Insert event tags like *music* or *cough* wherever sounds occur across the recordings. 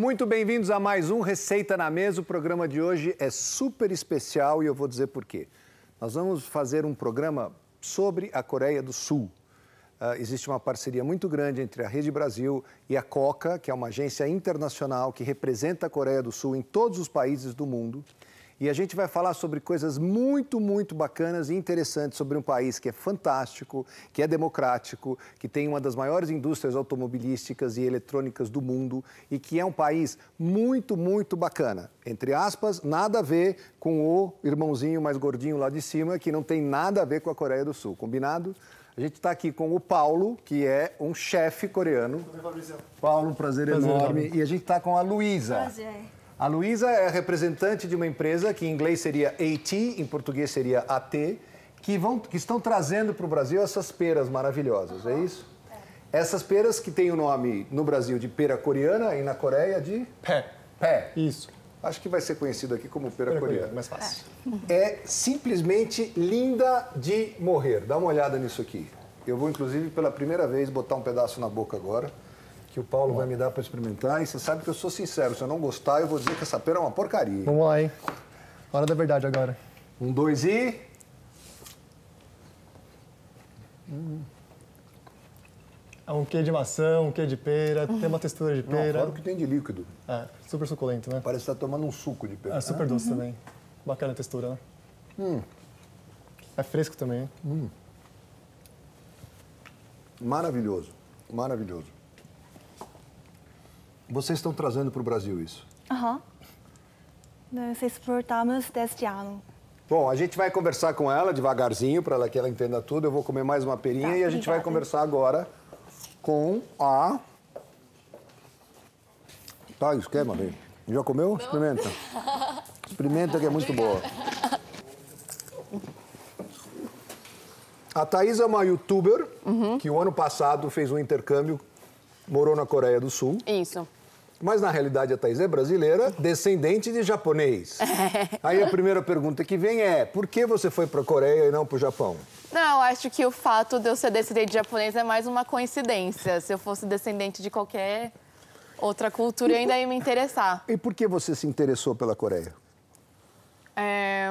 muito bem-vindos a mais um Receita na Mesa. O programa de hoje é super especial e eu vou dizer por quê. Nós vamos fazer um programa sobre a Coreia do Sul. Uh, existe uma parceria muito grande entre a Rede Brasil e a COCA, que é uma agência internacional que representa a Coreia do Sul em todos os países do mundo. E a gente vai falar sobre coisas muito, muito bacanas e interessantes sobre um país que é fantástico, que é democrático, que tem uma das maiores indústrias automobilísticas e eletrônicas do mundo e que é um país muito, muito bacana. Entre aspas, nada a ver com o irmãozinho mais gordinho lá de cima, que não tem nada a ver com a Coreia do Sul. Combinado? A gente está aqui com o Paulo, que é um chefe coreano. Paulo, prazer, prazer enorme. enorme. E a gente está com a Luísa. Prazer a Luísa é representante de uma empresa que em inglês seria AT, em português seria AT, que, vão, que estão trazendo para o Brasil essas peras maravilhosas, uhum. é isso? É. Essas peras que têm o nome no Brasil de pera coreana e na Coreia de... Pé. Pé. Isso. Acho que vai ser conhecido aqui como pera, pera coreana. coreana. Mais fácil. É. é simplesmente linda de morrer. Dá uma olhada nisso aqui. Eu vou, inclusive, pela primeira vez botar um pedaço na boca agora que o Paulo vai me dar para experimentar. E você sabe que eu sou sincero, se eu não gostar, eu vou dizer que essa pera é uma porcaria. Vamos lá, hein? Hora da verdade agora. Um, dois e. É um quê de maçã, um quê de pera, tem uma textura de pera. Não, claro que tem de líquido. É, super suculento, né? Parece estar tá tomando um suco de pera. É super doce uhum. também. Bacana a textura, né? Hum. É fresco também, hein? Hum. Maravilhoso, maravilhoso. Vocês estão trazendo para o Brasil isso? Aham. Uhum. Nós exportamos deste ano. Bom, a gente vai conversar com ela devagarzinho para que ela entenda tudo. Eu vou comer mais uma perinha tá, e a gente obrigada. vai conversar agora com a. Tá, esquema, Rei. Já comeu? Não. Experimenta. Experimenta que é muito obrigada. boa. A Thaís é uma youtuber uhum. que o ano passado fez um intercâmbio, morou na Coreia do Sul. Isso. Mas na realidade a Thais é brasileira, descendente de japonês. *laughs* É. Aí a primeira pergunta que vem é: por que você foi para a Coreia e não para o Japão? Não, acho que o fato de eu ser descendente de japonês é mais uma coincidência. Se eu fosse descendente de qualquer outra cultura, eu ainda ia me interessar. E por que você se interessou pela Coreia? É...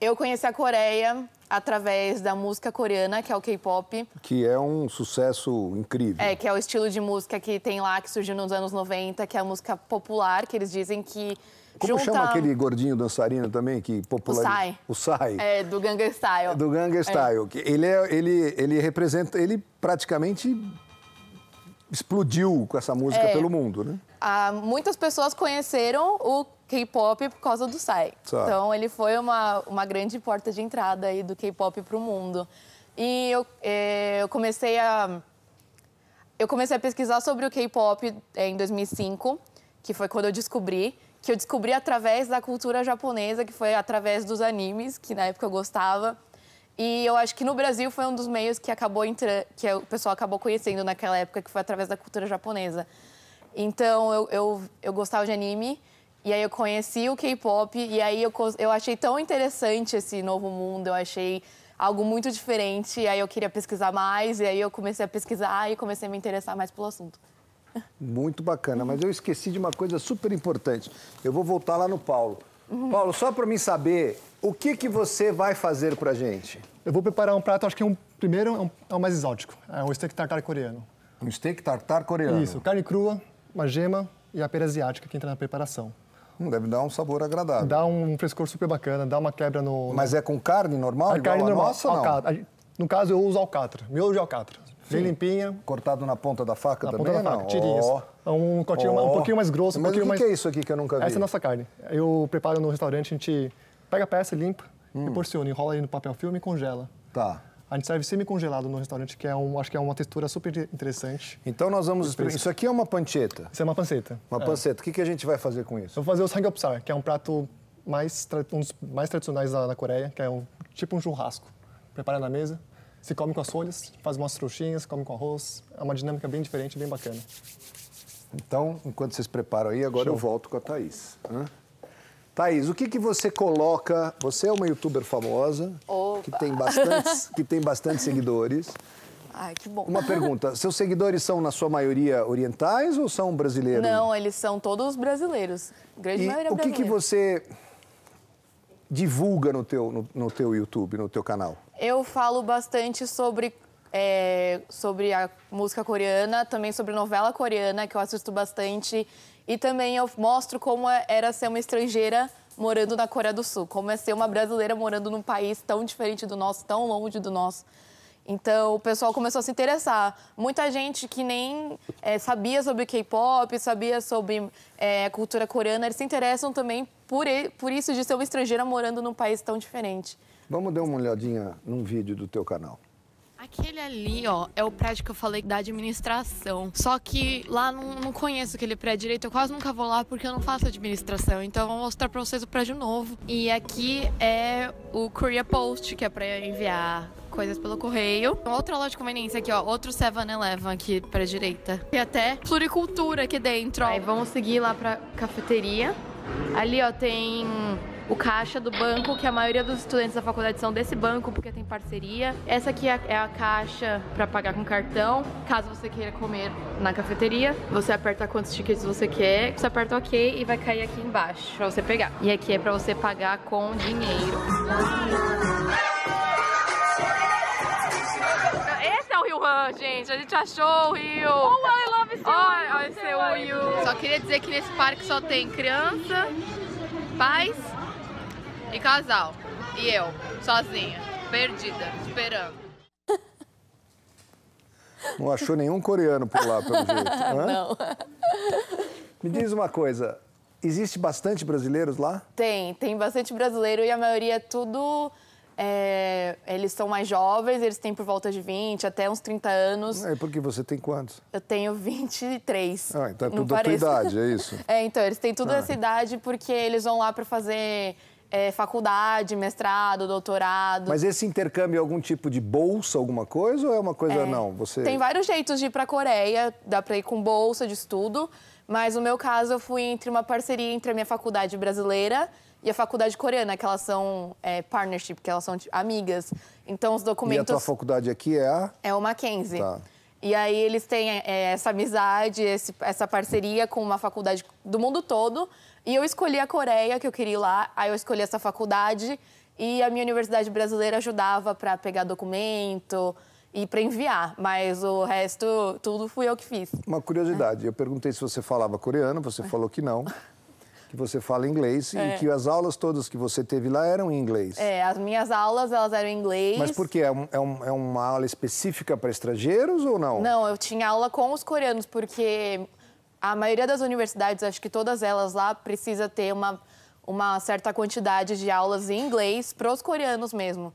Eu conheci a Coreia através da música coreana, que é o K-pop. Que é um sucesso incrível. É, que é o estilo de música que tem lá, que surgiu nos anos 90, que é a música popular, que eles dizem que como Junta... chama aquele gordinho dançarino também que popular O Sai. O Sai. É, do Gangnam Style. É do Gangnam é. Style. É. Ele, é, ele, ele representa... Ele praticamente explodiu com essa música é, pelo mundo, né? Ah, muitas pessoas conheceram o K-pop por causa do Psy. Tá. Então ele foi uma, uma grande porta de entrada aí do K-pop para o mundo. E eu, é, eu comecei a eu comecei a pesquisar sobre o K-pop é, em 2005, que foi quando eu descobri que eu descobri através da cultura japonesa, que foi através dos animes que na época eu gostava. E eu acho que no Brasil foi um dos meios que acabou entra... que o pessoal acabou conhecendo naquela época, que foi através da cultura japonesa. Então eu, eu, eu gostava de anime, e aí eu conheci o K-pop, e aí eu, eu achei tão interessante esse novo mundo, eu achei algo muito diferente, e aí eu queria pesquisar mais, e aí eu comecei a pesquisar e comecei a me interessar mais pelo assunto. Muito bacana, mas eu esqueci de uma coisa super importante. Eu vou voltar lá no Paulo. Uhum. Paulo, só para mim saber o que, que você vai fazer pra gente? Eu vou preparar um prato, acho que é um, primeiro é um, é um mais exótico. É um steak tartar coreano. Um steak tartar coreano? Isso, carne crua, uma gema e a pera asiática que entra na preparação. Hum, deve dar um sabor agradável. Dá um frescor super bacana, dá uma quebra no... Mas é com carne normal? A carne normal. Nossa, alcatra. não? No caso, eu uso alcatra, miolo de alcatra. Sim. Bem limpinha. Cortado na ponta da faca na também? Não, ponta da faca, não? tirinhas. Oh. Um cortinho oh. um pouquinho mais grosso. Um mais. o que, mais... que, é isso aqui que eu nunca vi? Essa é a nossa carne. Eu preparo no restaurante, a gente Pega a peça, limpa, hum. porciona, enrola aí no papel filme e congela. Tá. A gente serve semi-congelado no restaurante, que é um, acho que é uma textura super interessante. Então nós vamos experimentar. Isso aqui é uma pancheta? Isso é uma panceta. Uma é. panceta. O que, que a gente vai fazer com isso? Eu vou fazer o sangyeopsal, que é um prato mais, um dos mais tradicionais da, da Coreia, que é um, tipo um churrasco. Prepara na mesa, se come com as folhas, faz umas trouxinhas, come com arroz. É uma dinâmica bem diferente, bem bacana. Então, enquanto vocês preparam aí, agora Show. eu volto com a Thaís. Hã? Né? Thaís, o que, que você coloca? Você é uma youtuber famosa, que tem, bastante, *laughs* que tem bastante seguidores. Ai, que bom. Uma pergunta: *laughs* seus seguidores são, na sua maioria, orientais ou são brasileiros? Não, eles são todos brasileiros. Grande e maioria é O que, que você divulga no teu, no, no, teu YouTube, no teu canal? Eu falo bastante sobre, é, sobre a música coreana, também sobre novela coreana, que eu assisto bastante. E também eu mostro como é, era ser uma estrangeira morando na Coreia do Sul, como é ser uma brasileira morando num país tão diferente do nosso, tão longe do nosso. Então o pessoal começou a se interessar. Muita gente que nem é, sabia sobre K-pop, sabia sobre é, cultura coreana, eles se interessam também por, por isso de ser uma estrangeira morando num país tão diferente. Vamos dar uma olhadinha num vídeo do teu canal. Aquele ali, ó, é o prédio que eu falei da administração. Só que lá não, não conheço aquele prédio direito, eu quase nunca vou lá porque eu não faço administração. Então eu vou mostrar pra vocês o prédio novo. E aqui é o Korea Post, que é pra enviar coisas pelo correio. Outra loja de conveniência aqui, ó. Outro 7-Eleven aqui pra direita. E até floricultura aqui dentro, ó. Aí vamos seguir lá pra cafeteria. Ali, ó, tem o caixa do banco, que a maioria dos estudantes da faculdade são desse banco, porque tem parceria. Essa aqui é, é a caixa para pagar com cartão. Caso você queira comer na cafeteria, você aperta quantos tickets você quer, você aperta OK e vai cair aqui embaixo para você pegar. E aqui é para você pagar com dinheiro. Esse é o Rio gente. A gente achou o Rio. Oh, I love Seul. Oh, Só queria dizer que nesse parque só tem criança, pais e casal. E eu, sozinha, perdida, esperando. *laughs* Não achou nenhum coreano por lá, pelo jeito. *laughs* Hã? Não. Me diz uma coisa, existe bastante brasileiros lá? Tem, tem bastante brasileiro e a maioria é tudo. É, eles são mais jovens, eles têm por volta de 20 até uns 30 anos. É porque você tem quantos? Eu tenho 23. Ah, então é tudo da tua idade, é isso? *laughs* É, então, eles têm tudo ah. essa idade porque eles vão lá para fazer é, faculdade, mestrado, doutorado. Mas esse intercâmbio é algum tipo de bolsa, alguma coisa, ou é uma coisa é, não? Você... Tem vários jeitos de ir para a Coreia, dá para ir com bolsa de estudo, mas no meu caso eu fui entre uma parceria entre a minha faculdade brasileira e a faculdade coreana, que elas são é, partnership, que elas são tipo, amigas. Então os documentos... E a tua faculdade aqui é a... É o Mackenzie. Tá. E aí eles têm é, é, essa amizade, esse, essa parceria com uma faculdade do mundo todo. E eu escolhi a Coreia, que eu queria ir lá, aí eu escolhi essa faculdade. E a minha universidade brasileira ajudava para pegar documento e para enviar, mas o resto, tudo fui eu que fiz. Uma curiosidade, eu perguntei se você falava coreano, você falou que não. *laughs* que você fala inglês é. e que as aulas todas que você teve lá eram em inglês. É, as minhas aulas, elas eram em inglês. Mas por quê? É, um, é, um, é uma aula específica para estrangeiros ou não? Não, eu tinha aula com os coreanos, porque a maioria das universidades, acho que todas elas lá, precisa ter uma, uma certa quantidade de aulas em inglês para os coreanos mesmo.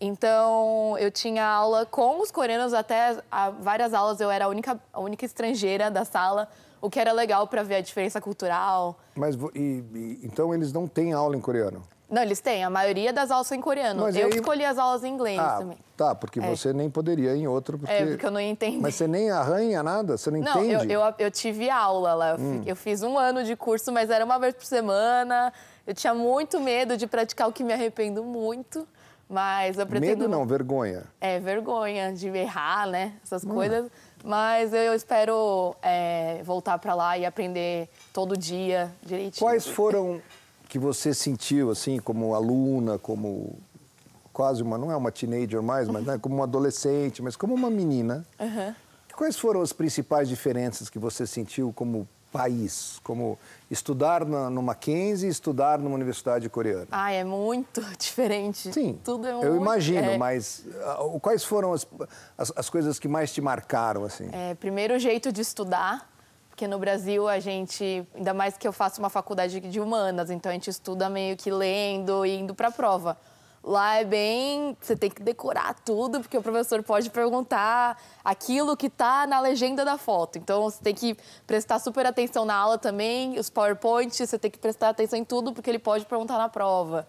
Então, eu tinha aula com os coreanos, até várias aulas eu era a única, a única estrangeira da sala o que era legal para ver a diferença cultural. Mas e, e, então eles não têm aula em coreano? Não, eles têm. A maioria das aulas são em coreano. Mas eu aí... escolhi as aulas em inglês ah, também. Tá, porque é. você nem poderia em outro. Porque... É, porque eu não entendi. Mas você nem arranha nada? Você não, não entende? Não, eu, eu, eu, tive aula lá. Eu, hum. eu fiz um ano de curso, mas era uma vez por semana. Eu tinha muito medo de praticar o que me arrependo muito. Mas eu pretendo... Medo não, vergonha. É, vergonha de errar, né? Essas hum. coisas. Mas eu espero é, voltar para lá e aprender todo dia direitinho. Quais foram que você sentiu, assim, como aluna, como quase uma, não é uma teenager mais, mas né, como uma adolescente, mas como uma menina? Uhum. Quais foram as principais diferenças que você sentiu como país, como estudar na, no Mackenzie e estudar numa universidade coreana. Ah, é muito *laughs* diferente. Sim, tudo é muito, eu imagino, é... mas ah, quais foram as, as, as, coisas que mais te marcaram? assim? É, primeiro, o jeito de estudar, porque no Brasil a gente, ainda mais que eu faço uma faculdade de humanas, então a gente estuda meio que lendo e indo para a prova. Lá é bem. Você tem que decorar tudo, porque o professor pode perguntar aquilo que tá na legenda da foto. Então você tem que prestar super atenção na aula também, os PowerPoints, você tem que prestar atenção em tudo, porque ele pode perguntar na prova.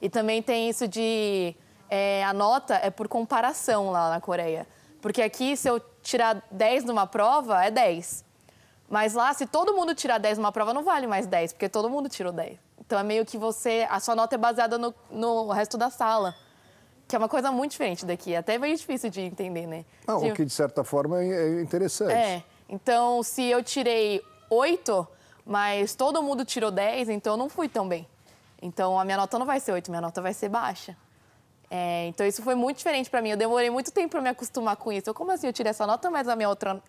E também tem isso de. É, a nota é por comparação lá na Coreia. Porque aqui, se eu tirar 10 numa prova, é 10. Mas lá, se todo mundo tirar 10 numa prova, não vale mais 10, porque todo mundo tirou 10. Então é meio que você. A sua nota é baseada no, no resto da sala. Que é uma coisa muito diferente daqui. Até é meio difícil de entender, né? ah de... o que de certa forma é, é interessante. É. Então, se eu tirei 8, mas todo mundo tirou 10, então eu não fui tão bem. Então a minha nota não vai ser 8, minha nota vai ser baixa. É, então isso foi muito diferente para mim. Eu demorei muito tempo para me acostumar com isso. Eu, como assim eu tirei essa nota, mas a minha outra.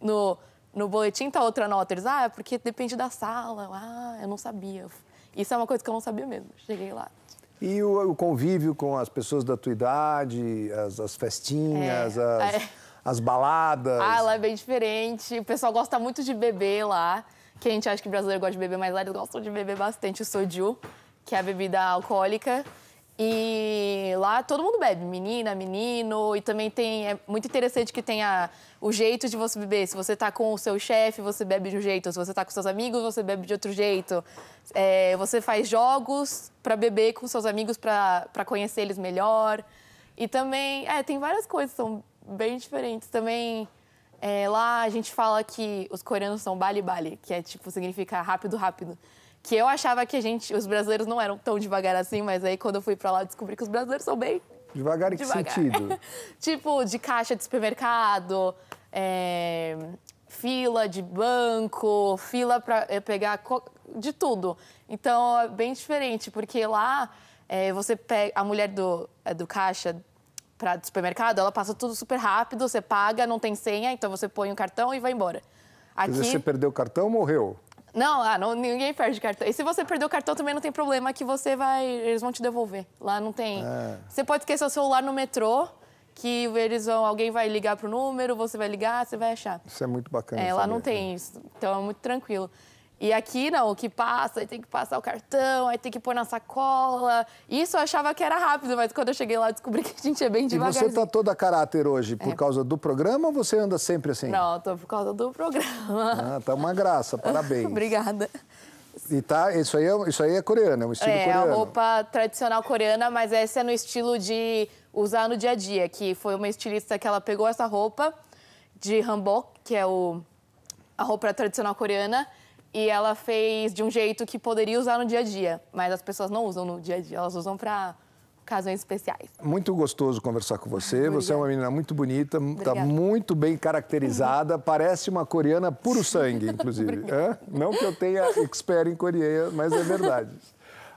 No, no boletim tá outra nota. Eles, ah, é porque depende da sala. Ah, eu não sabia. Isso é uma coisa que eu não sabia mesmo. Cheguei lá. E o, o convívio com as pessoas da tua idade, as, as festinhas, é, as, é. as, baladas. Ah, lá é bem diferente. O pessoal gosta muito de beber lá. Que a gente acha que brasileiro gosta de beber, mas lá eles gostam de beber bastante o soju, que é a bebida alcoólica. E lá todo mundo bebe, menina, menino, e também tem. É muito interessante que tenha o jeito de você beber. Se você tá com o seu chefe, você bebe de um jeito. Se você tá com seus amigos, você bebe de outro jeito. É, você faz jogos para beber com seus amigos para conhecer eles melhor. E também, é, tem várias coisas são bem diferentes. Também é, lá a gente fala que os coreanos são bali bali, que é tipo, significa rápido, rápido que eu achava que a gente, os brasileiros não eram tão devagar assim, mas aí quando eu fui para lá descobri que os brasileiros são bem devagar em que devagar. sentido? *laughs* tipo de caixa de supermercado, é, fila de banco, fila para eh, pegar de tudo. Então é bem diferente porque lá é, você pega a mulher do é, do caixa para do supermercado, ela passa tudo super rápido, você paga, não tem senha, então você põe o um cartão e vai embora. Aqui... Quer dizer, você perdeu o cartão, morreu? Não, ah, não, ninguém perde cartão. E se você perder o cartão também não tem problema, que você vai. Eles vão te devolver. Lá não tem. É. Você pode esquecer o celular no metrô, que eles vão. Alguém vai ligar pro número, você vai ligar, você vai achar. Isso é muito bacana. É, lá não tem isso. Então é muito tranquilo. E aqui não, o que passa, aí tem que passar o cartão, aí tem que pôr na sacola. Isso eu achava que era rápido, mas quando eu cheguei lá descobri que a gente é bem devagar. E você tá toda a caráter hoje por é. causa do programa ou você anda sempre assim? Não, tô por causa do programa. Ah, tá uma graça, parabéns. *laughs* Obrigada. E tá, isso aí é, isso aí é coreana, é um estilo é, coreano. É, a roupa tradicional coreana, mas essa é no estilo de usar no dia a dia, que foi uma estilista que ela pegou essa roupa de hanbok, que é o, a roupa tradicional coreana, e ela fez de um jeito que poderia usar no dia a dia, mas as pessoas não usam no dia a dia, elas usam para ocasiões especiais. Muito gostoso conversar com você. Obrigada. Você é uma menina muito bonita, está muito bem caracterizada, *laughs* parece uma coreana puro sangue, inclusive. não que eu tenha expert em Coreia, mas é verdade.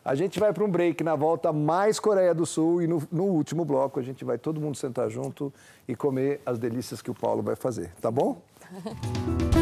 A gente vai para um break na volta mais Coreia do Sul e no, no, último bloco a gente vai todo mundo sentar junto e comer as delícias que o Paulo vai fazer, tá bom? *laughs*